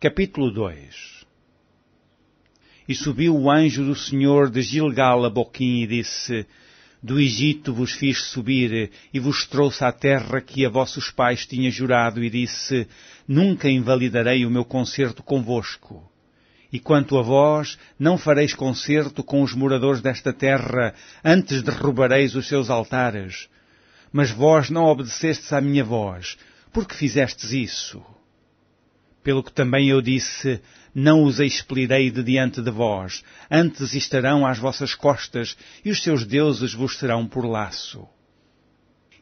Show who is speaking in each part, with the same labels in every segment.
Speaker 1: Capítulo 2 E subiu o anjo do Senhor de Gilgal a Boquim e disse, Do Egito vos fiz subir e vos trouxe à terra que a vossos pais tinha jurado e disse, Nunca invalidarei o meu concerto convosco. E quanto a vós, não fareis concerto com os moradores desta terra, antes derrubareis os seus altares. Mas vós não obedecestes à minha voz, porque fizestes isso pelo que também eu disse, não os expelirei de diante de vós, antes estarão às vossas costas, e os seus deuses vos serão por laço.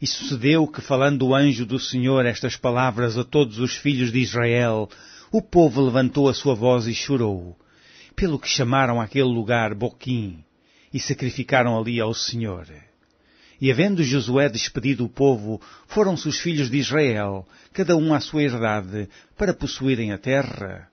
Speaker 1: E sucedeu que, falando o anjo do Senhor estas palavras a todos os filhos de Israel, o povo levantou a sua voz e chorou, pelo que chamaram aquele lugar Boquim, e sacrificaram ali ao Senhor. E havendo Josué despedido o povo, foram-se os filhos de Israel, cada um à sua herdade, para possuírem a terra.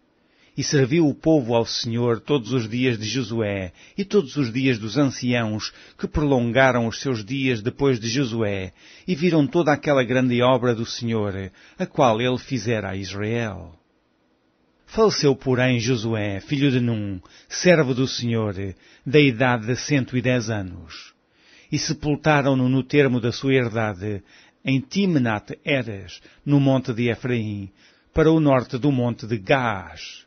Speaker 1: E serviu o povo ao Senhor todos os dias de Josué e todos os dias dos anciãos, que prolongaram os seus dias depois de Josué, e viram toda aquela grande obra do Senhor, a qual ele fizera a Israel. Faleceu, porém, Josué, filho de Num, servo do Senhor, da idade de cento e dez anos e sepultaram-no no termo da sua herdade, em Timnat Eres, no monte de Efraim, para o norte do monte de Gaas.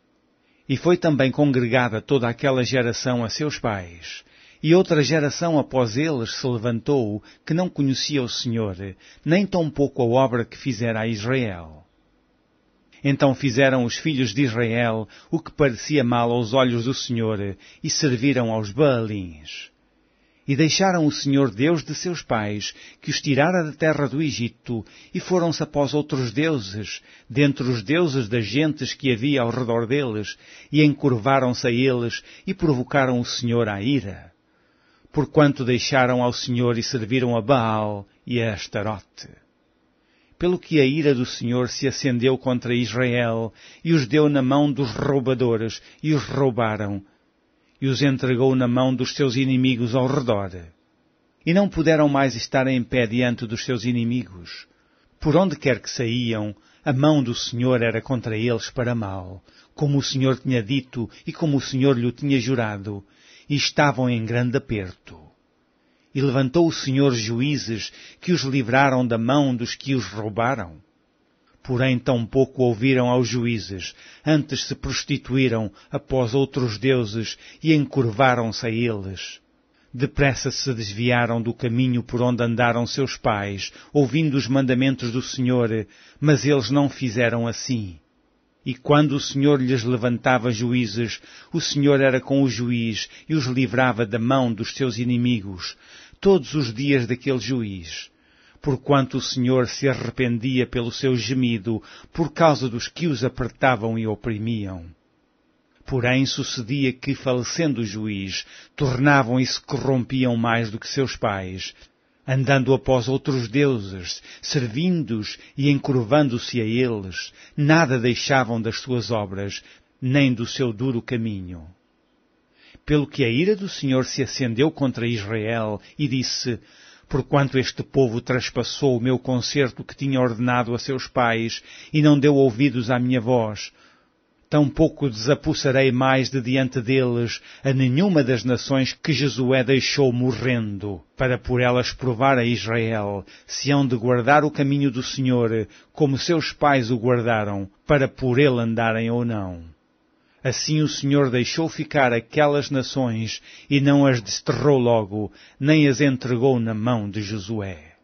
Speaker 1: E foi também congregada toda aquela geração a seus pais. E outra geração após eles se levantou, que não conhecia o Senhor, nem tampouco a obra que fizera a Israel. Então fizeram os filhos de Israel o que parecia mal aos olhos do Senhor, e serviram aos Baalins. E deixaram o Senhor Deus de seus pais, que os tirara da terra do Egito, e foram-se após outros deuses, dentre os deuses das gentes que havia ao redor deles, e encurvaram-se a eles, e provocaram o Senhor à ira. Porquanto deixaram ao Senhor e serviram a Baal e a Astarote pelo que a ira do Senhor se acendeu contra Israel e os deu na mão dos roubadores e os roubaram, e os entregou na mão dos seus inimigos ao redor. E não puderam mais estar em pé diante dos seus inimigos. Por onde quer que saíam, a mão do Senhor era contra eles para mal, como o Senhor tinha dito e como o Senhor lhe tinha jurado, e estavam em grande aperto. E levantou o Senhor juízes que os livraram da mão dos que os roubaram Porém, tão pouco ouviram aos juízes, antes se prostituíram após outros deuses e encurvaram-se a eles. Depressa se desviaram do caminho por onde andaram seus pais, ouvindo os mandamentos do Senhor, mas eles não fizeram assim. E quando o Senhor lhes levantava juízes, o Senhor era com o juiz e os livrava da mão dos seus inimigos, todos os dias daquele juiz porquanto o Senhor se arrependia pelo seu gemido, por causa dos que os apertavam e oprimiam. Porém sucedia que, falecendo o juiz, tornavam e se corrompiam mais do que seus pais, andando após outros deuses, servindo-os e encurvando-se a eles, nada deixavam das suas obras, nem do seu duro caminho. Pelo que a ira do Senhor se acendeu contra Israel e disse, porquanto este povo traspassou o meu concerto que tinha ordenado a seus pais e não deu ouvidos à minha voz. Tampouco desapuçarei mais de diante deles a nenhuma das nações que Josué deixou morrendo, para por elas provar a Israel, se hão de guardar o caminho do Senhor, como seus pais o guardaram, para por ele andarem ou não. Assim o Senhor deixou ficar aquelas nações e não as desterrou logo, nem as entregou na mão de Josué.